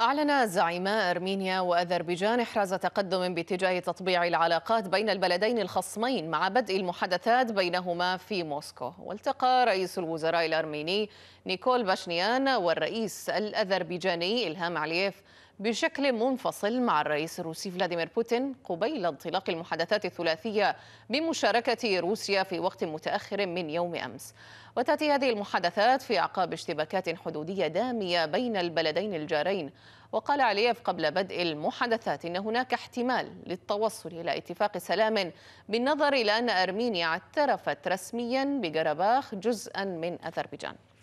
أعلن زعيما أرمينيا وأذربيجان إحراز تقدم باتجاه تطبيع العلاقات بين البلدين الخصمين مع بدء المحادثات بينهما في موسكو والتقى رئيس الوزراء الأرميني نيكول باشنيان والرئيس الأذربيجاني إلهام علييف بشكل منفصل مع الرئيس الروسي فلاديمير بوتين قبيل انطلاق المحادثات الثلاثية بمشاركة روسيا في وقت متأخر من يوم أمس وتأتي هذه المحادثات في أعقاب اشتباكات حدودية دامية بين البلدين الجارين وقال علييف قبل بدء المحادثات ان هناك احتمال للتوصل الى اتفاق سلام بالنظر الى ان ارمينيا اعترفت رسميا بجرباخ جزءا من اذربيجان